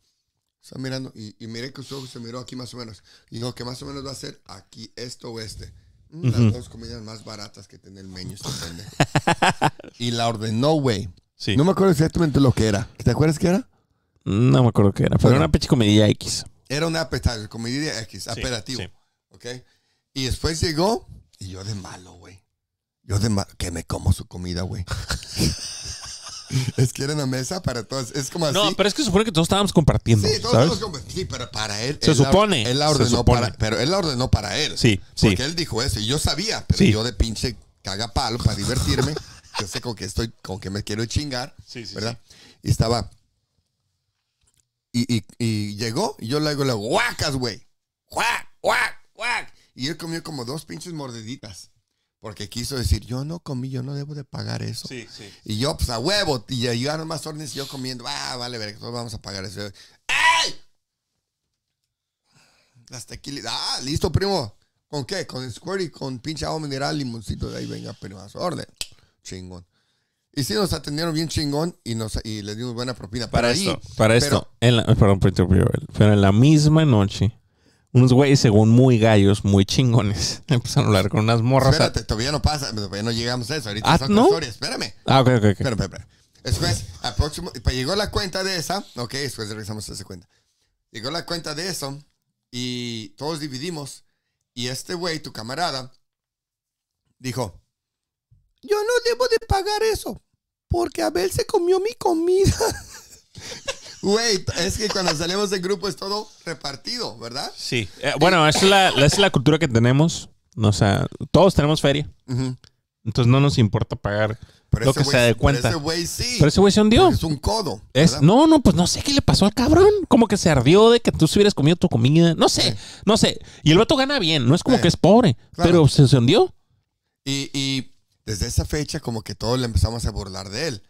Speaker 1: Estaba mirando y, y miré que su ojo se miró aquí más o menos. Y dijo que más o menos va a ser aquí, esto o este. Mm, las dos comidas más baratas que tiene el menú, este pendejo. y la ordenó, güey. No me acuerdo exactamente lo que era. ¿Te acuerdas qué era? No me acuerdo qué era, Fue era una pinche comidilla X. Era una comedia comidilla X, aperitivo ¿Ok? Y después llegó y yo de malo, güey. Yo de que me como su comida, güey. es que era una mesa para todos. Es como así. No, pero es que se supone que todos estábamos compartiendo. Sí, todos ¿sabes? Estábamos Sí, pero para él. Se supone. La, él la ordenó Para, pero él la ordenó para él. Sí, sí. Porque él dijo eso. Y yo sabía, pero yo de pinche caga palo para divertirme. yo sé con que estoy, con que me quiero chingar. Sí, sí. ¿Verdad? Y estaba. Y, llegó, y yo le hago le guacas, güey. Guac, guac, guac. Y él comió como dos pinches mordeditas. Porque quiso decir, yo no comí, yo no debo de pagar eso. Sí, sí. Y yo, pues a huevo, y llegaron más órdenes y yo comiendo, ah, vale, ver, todos vamos a pagar eso. ¡Ey! Las tequilas, ah, listo, primo. ¿Con qué? Con Square Squirty, con pinche agua mineral, limoncito de ahí, venga, primo, a su orden. Chingón. Y sí, nos atendieron bien chingón y, nos, y les dimos buena propina. Para, para esto, para esto,
Speaker 2: en pero en la misma noche unos güeyes, según muy gallos, muy chingones, empezaron a hablar con unas morras. Espérate,
Speaker 1: todavía no pasa, todavía no llegamos a eso. Ahorita ¿Ah, son no? historias. Espérame. Ah, ok, ok. Espérame, espérame. Después, próximo, pues llegó la cuenta de esa. Ok, después regresamos a esa cuenta. Llegó la cuenta de eso y todos dividimos. Y este güey, tu camarada, dijo: Yo no debo de pagar eso porque Abel se comió mi comida. Güey, es que cuando salimos del grupo es todo repartido, ¿verdad? Sí.
Speaker 2: Eh, bueno, es es la cultura que tenemos. O sea, todos tenemos feria. Entonces no nos importa pagar lo que se dé cuenta. Pero ese güey se hundió. Es un codo. Es, no, no, pues no sé qué le pasó al cabrón. Como que se ardió de que tú se hubieras comido tu comida. No sé, no sé. Y el vato gana bien. No es como que es pobre, pero se, hundió.
Speaker 1: Y, y desde esa fecha como que todos le empezamos a burlar de él.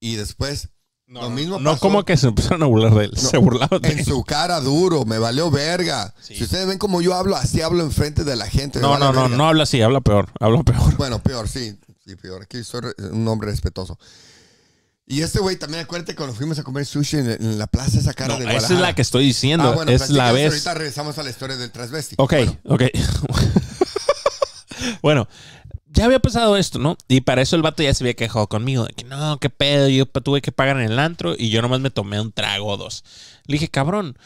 Speaker 1: Y después no, como
Speaker 2: que se empezaron a burlar de él, se burlaron de en
Speaker 1: su cara duro, me valió verga. Si ustedes ven como yo hablo, así hablo enfrente de la gente. No, no, no, no
Speaker 2: habla así, habla peor, habla peor.
Speaker 1: Bueno, peor, sí, sí, peor. Aquí soy un hombre respetuoso. Y este güey también, acuérdate cuando fuimos a comer sushi en, la plaza esa cara de Guadalajara. Esa es la que estoy diciendo, ah, es la vez. Ahorita regresamos a la historia del transvesti. Ok, ok.
Speaker 2: bueno, ya había pasado esto, ¿no? Y para eso el vato ya se había quejado conmigo. que no, qué pedo, yo tuve que pagar en el antro y yo nomás me tomé un trago o dos. Le dije, cabrón,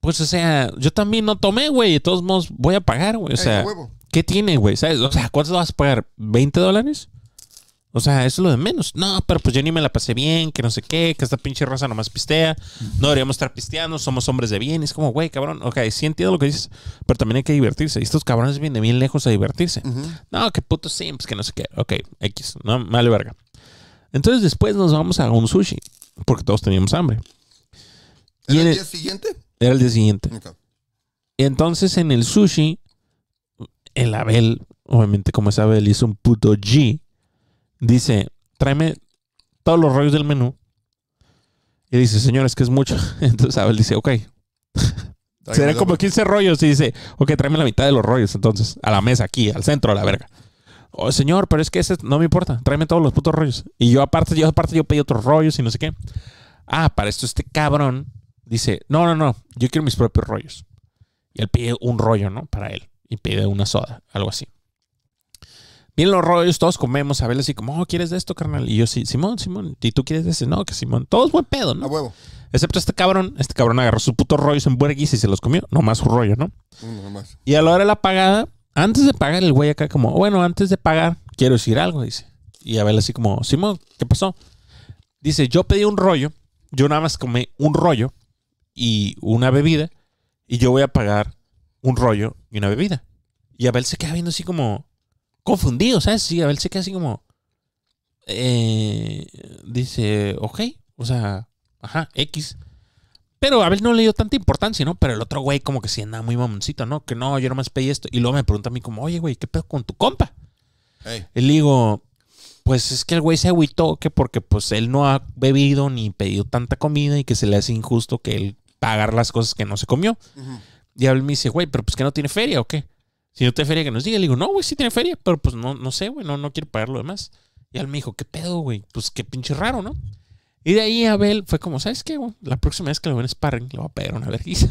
Speaker 2: pues o sea, yo también no tomé, güey. De todos modos, voy a pagar, güey. O sea, ¿qué tiene, güey? ¿Sabes? O sea, ¿cuánto vas a pagar? ¿20 dólares? O sea, eso es lo de menos. No, pero pues yo ni me la pasé bien, que no sé qué, que esta pinche raza nomás pistea. No deberíamos estar pisteando, somos hombres de bien. Es como, güey, cabrón, ok, sí entiendo lo que dices, pero también hay que divertirse. Y estos cabrones vienen bien lejos a divertirse. No, que puto simps, que no sé qué. Ok, X, no, vale verga. Entonces después nos vamos a un sushi, porque todos teníamos hambre. ¿Era el, día siguiente? Era el día siguiente. entonces en el sushi, el Abel, obviamente como es Abel, hizo un puto G dice, tráeme todos los rollos del menú. Y dice, señor, es que es mucho. Entonces Abel dice, ok. Serán como 15 rollos. Y dice, ok, tráeme la mitad de los rollos. Entonces, a la mesa, aquí, al centro, a la verga. Oh, señor, pero es que ese no me importa. Tráeme todos los putos rollos. Y yo aparte, yo aparte, yo pedí otros rollos y no sé qué. Ah, para esto este cabrón dice, no, no, no, yo quiero mis propios rollos. Y él pide un rollo, ¿no? Para él. Y pide una soda, algo así. Bien los rollos, todos comemos, Abel así como, oh, ¿quieres de esto, carnal? Y yo, sí, Simón, Simón, ¿y tú quieres de ese? No, que Simón, todos buen pedo, ¿no? A huevo. Excepto este cabrón, este cabrón agarró su putos rollos en burguis y se los comió, nomás su rollo, ¿no? Nomás. Y a la hora de la pagada, antes de pagar, el güey acá como, bueno, antes de pagar, quiero decir algo, dice. Y Abel así como, Simón, ¿qué pasó? Dice, yo pedí un rollo, yo nada más comí un rollo y una bebida, y yo voy a pagar un rollo y una bebida. Y Abel se queda viendo así como, confundido, ¿sabes? Sí, ver se queda así como. Eh, dice, ok, o sea, ajá, X. Pero a ver no le dio tanta importancia, ¿no? Pero el otro güey como que sí andaba muy mamoncito, ¿no? Que no, yo nomás pedí esto. Y luego me pregunta a mí como, oye, güey, ¿qué pedo con tu compa? Él le digo, pues es que el güey se agüitó que porque pues él no ha bebido ni pedido tanta comida y que se le hace injusto que él pagar las cosas que no se comió. y Y me dice, güey, pero pues que no tiene feria o qué. Si no te feria, que nos diga. Le digo, no, güey, sí tiene feria, pero pues no, no sé, güey, no, no quiero pagar lo demás. Y él me dijo, ¿qué pedo, güey? Pues qué pinche raro, ¿no? Y de ahí Abel fue como, ¿sabes qué, güey? La próxima vez que lo ven sparring, le voy a pegar una vergüenza.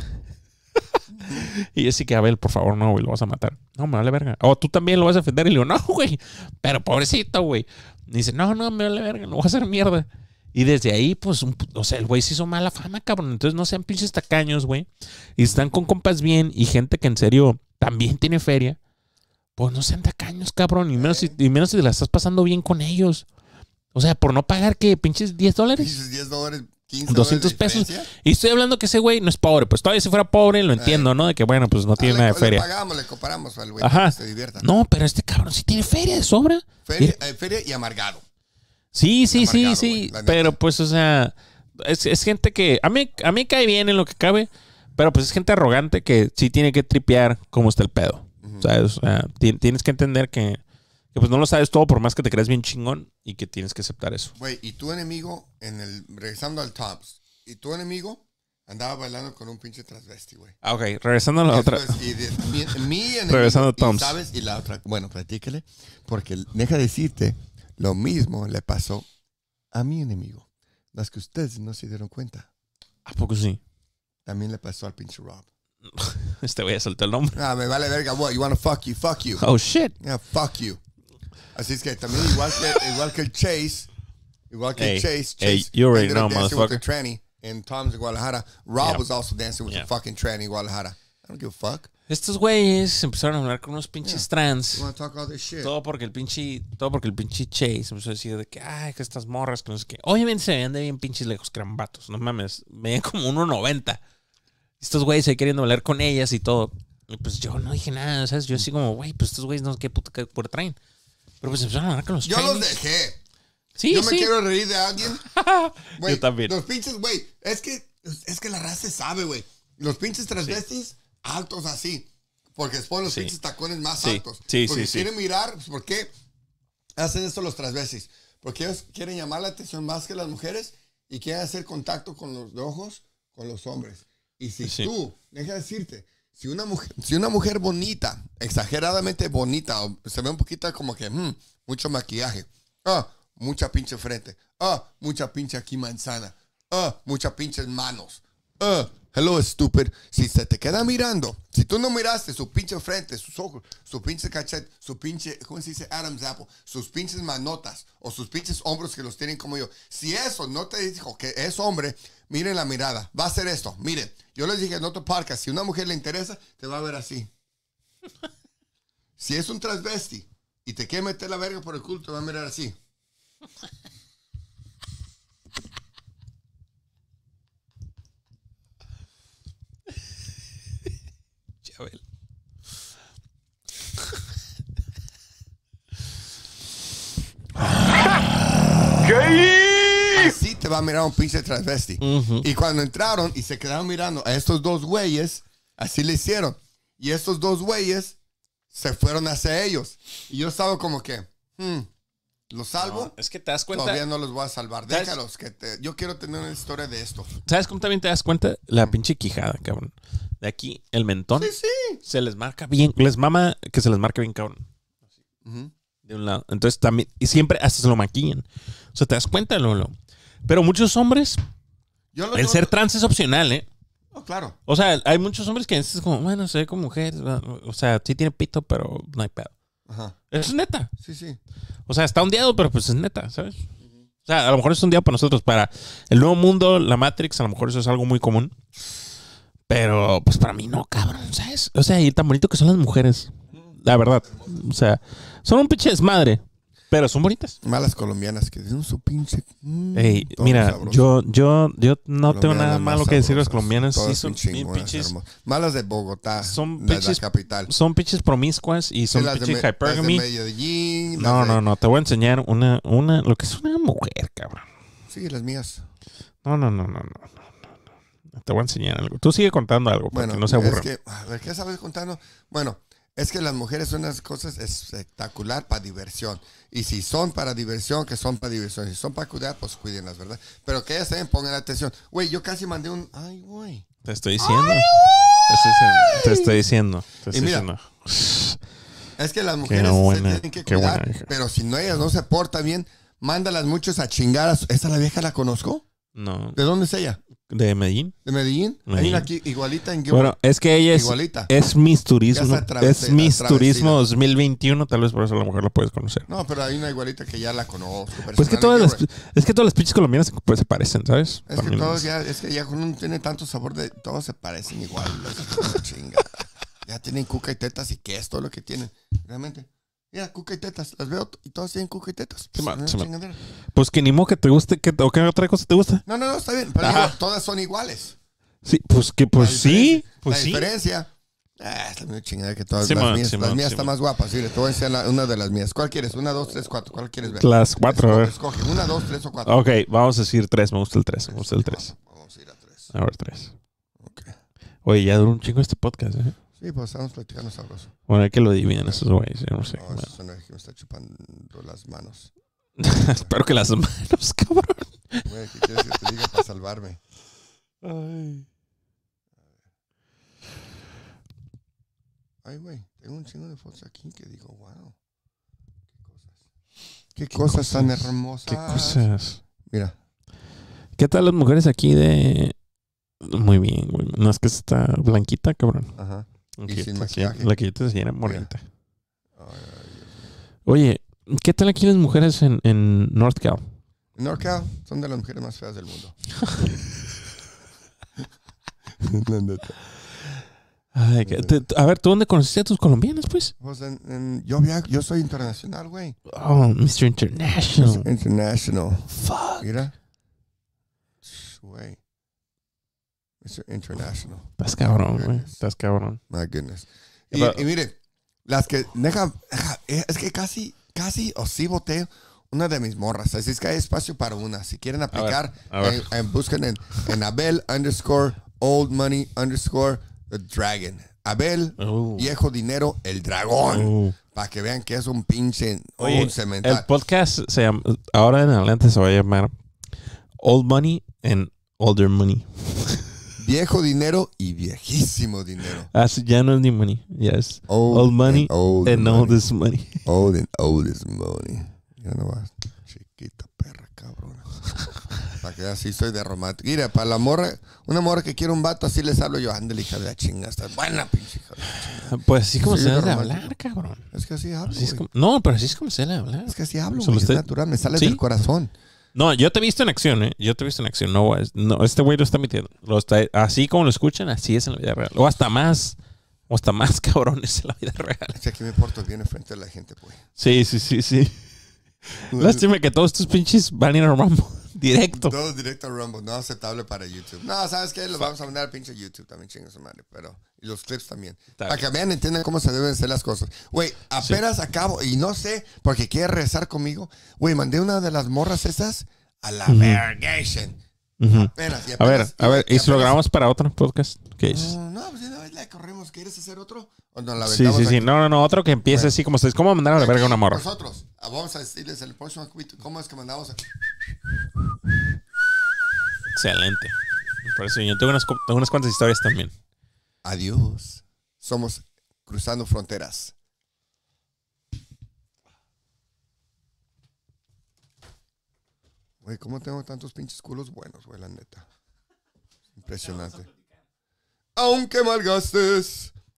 Speaker 2: y yo que Abel, por favor, no, güey, lo vas a matar. No, me vale verga. O tú también lo vas a ofender. Y le digo, no, güey, pero pobrecito, güey. Y dice, no, no, me vale verga, no voy a hacer mierda. Y desde ahí, pues, o sea, el güey se hizo mala fama, cabrón. Entonces no sean pinches tacaños, güey. Y están con compas bien y gente que en serio también tiene feria, pues no sean tacaños, cabrón. Y menos, si, menos si te la estás pasando bien con ellos. O sea, por no pagar que pinches 10
Speaker 1: dólares. 10 dólares. 15 200 pesos. Y
Speaker 2: estoy hablando que ese güey no es pobre. Pues todavía si fuera pobre lo entiendo, ¿no? De que bueno, pues no ah, tiene nada de feria.
Speaker 1: Le pagamos, al güey Ajá. se divierta. No, pero este cabrón sí tiene feria de sobra. Feria, eh, y amargado.
Speaker 2: Sí, sí, sí, sí. pero pues, o sea, es, es, gente que a mí, a mí cae bien en lo que cabe. Pero pues es gente arrogante que sí tiene que tripear cómo está el pedo. tienes que entender que, pues no lo sabes todo por más que te creas bien chingón y que tienes que aceptar eso.
Speaker 1: Güey, y tu enemigo, en el, regresando al Tops, y tu enemigo andaba bailando con un pinche transvesti, güey. Ah,
Speaker 2: ok, regresando a la otra. y regresando a
Speaker 1: la otra, bueno, platíquele porque deja decirte, lo mismo le pasó a mi enemigo. Las que ustedes no se dieron cuenta. ¿A poco sí? También le pasó al pinche Rob. este güey soltó el nombre. Ah, me vale verga. What? You wanna fuck you? Fuck you. Oh, shit. Yeah, fuck you. Así es que también igual que, igual que Chase, igual que Chase, Chase hey, you already ended dancing with tranny in Tom's de Guadalajara. Rob was also dancing with a fucking tranny in Guadalajara. I don't give a fuck.
Speaker 2: Estos güeyes empezaron a hablar con unos pinches trans. Talk this shit? Todo porque el pinche, todo porque el pinche Chase empezó a decir de que, ay, que estas morras, que no sé qué. Obviamente se veían de bien pinches lejos, que eran vatos. No mames, veían como 1.90 estos güeyes ahí queriendo hablar con ellas y todo. Y pues yo no dije nada, ¿sabes? Yo así como, güey, pues estos güeyes no, qué puta qué por traen. Pero pues empezaron a hablar con los Yo los dejé. Sí, yo me quiero reír de alguien.
Speaker 1: yo también. Los pinches, güey, es que, es que la raza se sabe, güey. Los pinches transvestis altos así. Porque después los pinches tacones más sí. altos. Sí, porque quieren mirar, pues, ¿por qué hacen esto los transvestis? Porque ellos quieren llamar la atención más que las mujeres y quieren hacer contacto con los ojos con los hombres. Y si tú, deja decirte, si una, mujer, si una mujer bonita, exageradamente bonita, se ve un poquito como que hmm, mucho maquillaje, ah, mucha pinche frente, ah, mucha pinche aquí manzana, ah, mucha pinches manos, ah, Hello, stupid. Si se te queda mirando, si tú no miraste su pinche frente, sus ojos, su pinche cachete, su pinche, ¿cómo se dice? Adam's apple, sus pinches manotas o sus pinches hombros que los tienen como yo. Si eso no te dijo que es hombre, miren la mirada. Va a ser esto. Miren, yo les dije en otro podcast, si una mujer le interesa, te va a ver así. si es un transvesti y te quiere meter la verga por el culto, te va a mirar así. Así te va a mirar un pinche transvesti. Y cuando entraron y se quedaron mirando a estos dos güeyes, así le hicieron. Y estos dos güeyes se fueron hacia ellos. Y yo estaba como que, hmm, ¿los salvo? es que te das cuenta. Todavía no los voy a salvar. Déjalos, que te, yo quiero tener una historia de esto. ¿Sabes cómo también te das
Speaker 2: cuenta? La mm. pinche quijada, cabrón. De aquí, el mentón. Sí, sí. Se les marca bien. Les mama que se les marque bien, cabrón. De un lado. Entonces también, y siempre hasta se lo maquillan. O sea, te das cuenta, Lolo. Pero muchos hombres, el ser trans es opcional, ¿eh? Oh, claro. O sea, hay muchos hombres que es como, bueno, se ve como mujer. O sea, sí tiene pito, pero no hay pedo. Ajá. Eso es neta. Sí, sí. O sea, está diado, pero pues es neta, ¿sabes? O sea, a lo mejor es un día para nosotros, para el nuevo mundo, la Matrix, a lo mejor eso es algo muy común. Pero pues para mí no, cabrón, ¿sabes? O sea, y tan bonito que son las mujeres. La verdad. O sea, son un pinche desmadre. Pero son
Speaker 1: bonitas. Malas colombianas que dicen su pinche. Mm, Ey, mira,
Speaker 2: yo, yo, yo no tengo nada malo que decir las colombianas. Sí, son pinches.
Speaker 1: Malas de Bogotá. Son pinches. capital.
Speaker 2: Son pinches promiscuas y son pinches hypergamy. no, no, no. Te voy a enseñar una, una, lo
Speaker 1: que es una mujer, cabrón. Sí, las mías.
Speaker 2: No, no, no, no, no. no, Te voy a enseñar algo. Tú sigue contando algo para que no se aburra. Es que,
Speaker 1: ¿Qué sabes contando? Bueno, es que las mujeres son unas cosas espectacular para diversión. Y si son para diversión, que son para diversión. Si son para cuidar, pues cuídenlas, ¿verdad? Pero que ellas también pongan atención. Güey, yo casi mandé un... Ay,
Speaker 2: güey. Te estoy diciendo. te estoy diciendo. Te estoy diciendo.
Speaker 1: Es que las mujeres se tienen que cuidar. Pero si no, ellas no se portan bien, mándalas muchos a chingar. A ¿Esa la vieja la conozco? No. ¿De dónde es ella?
Speaker 2: ¿De Medellín?
Speaker 1: ¿De Medellín? Hay una aquí igualita en Bueno, es que ella es, es Miss Turismo. Es Miss Turismo
Speaker 2: 2021, tal vez por eso a lo mejor la puedes conocer.
Speaker 1: No, pero hay una igualita que ya la conozco. Pues que todas las,
Speaker 2: es que todas las pinches colombianas se pues, parecen, ¿sabes? Es que, todos
Speaker 1: ya, es que ya uno tiene tanto sabor de... Todos se parecen igual. chinga. Ya tienen cuca y tetas y qué es todo lo que tienen. Realmente. Mira, cuca y tetas. Las veo y todas tienen cuca y tetas.
Speaker 2: Pues que ni modo que te guste, que, o que otra cosa te gusta. No,
Speaker 1: no, no, está bien. Pero todas son iguales.
Speaker 2: Sí, pues que pues sí.
Speaker 1: Pues la sí. diferencia. Ah, está muy chingada que todas las mías. las mías están más guapas. Mire, te voy a enseñar una de las mías. ¿Cuál quieres? Una, dos, tres, cuatro. ¿Cuál quieres ver? Las cuatro, a ver. Escoge una, dos, tres o cuatro. Ok,
Speaker 2: vamos a decir tres. Me gusta el tres. Me gusta el tres. Vamos, a ir a tres. A ver, tres. Ok. Oye, ya duró un chingo este podcast, ¿eh?
Speaker 1: Sí, pues estamos platicando sabroso.
Speaker 2: Bueno, hay que lo dividen esos güeyes, yo no sé. No, eso
Speaker 1: que me está chupando las manos. Espero que las manos, cabrón. Güey, ¿qué quieres que te diga para salvarme? Ay. Ay, güey, tengo un chingo de fotos aquí que digo, wow. Qué cosas. Qué, cosas, tan hermosas.
Speaker 2: Qué cosas. Mira. ¿Qué tal las mujeres aquí de... Muy bien, güey. No es que está blanquita, cabrón.
Speaker 1: Ajá. Pues la que yo te
Speaker 2: Oye, ¿qué tal aquí las mujeres en, North Cal?
Speaker 1: En Cal son de las mujeres más feas del mundo.
Speaker 2: a ver, ¿tú dónde conociste a tus colombianos,
Speaker 1: pues? pues yo, viajo, yo soy internacional, güey. Oh, Mr. International. Mr. International. Fuck. Mira. Güey international. Estás cabrón, güey. Estás cabrón. My goodness. Y, mire, las que. Eh, es que casi, casi o si voté una de mis morras. Así es que hay espacio para una. Si quieren aplicar, eh, eh, busquen en, Abel underscore old money underscore the dragon. Abel, oh. viejo dinero, el dragón. Oh. Para que vean que es un pinche un cemental. El
Speaker 2: podcast se ahora en adelante se va a llamar Old Money and Older Money.
Speaker 1: Viejo dinero y viejísimo dinero. Así ah, ya no es ni money. Ya es old, money and, old and money. oldest money. Old and oldest money. Ya no vas. Chiquita perra, cabrón. para que así soy de romántico. Mira, para la morra, una morra que quiere un vato, así les hablo yo. Ándale, hija de la chinga. Estás buena, pinche hija Pues así como se debe de hablar, cabrón. Es que así hablo. no, pero así es como se debe hablar. Es que así hablo, natural. Me sale del corazón.
Speaker 2: No, yo te he visto en acción, ¿eh? Yo te he visto en acción. No, este güey lo está metiendo. así como lo escuchan, así es en la vida real. O hasta más. O hasta más cabrones en la vida
Speaker 1: real. aquí me porto bien enfrente de la gente, güey.
Speaker 2: Sí, sí, sí, sí. Lástima que todos estos
Speaker 1: pinches van a ir a Directo. Todo directo a no aceptable para YouTube. No, ¿sabes qué? Los vamos a mandar al pinche YouTube también, chingas su madre. Pero, y los clips también. para que vean, entiendan cómo se deben hacer las cosas. Güey, apenas acabo, y no sé, porque quiere rezar conmigo. Güey, mandé una de las morras esas a la apenas,
Speaker 2: a ver, a ver, ¿y si lo grabamos para otro podcast? ¿Qué dices? No, no, pues, corremos,
Speaker 1: ¿quieres hacer otro? sí, sí, sí.
Speaker 2: No, no, no, otro que empiece así como ustedes. ¿Cómo mandaron a la verga una morra?
Speaker 1: Nosotros ah, vamos a decirles el próximo cómo es que mandamos Excelente. Por eso yo tengo unas, tengo unas cuantas historias también. Adiós. Somos Cruzando Fronteras. Güey, ¿cómo tengo tantos pinches culos buenos, güey, la neta? Impresionante aunque malgastes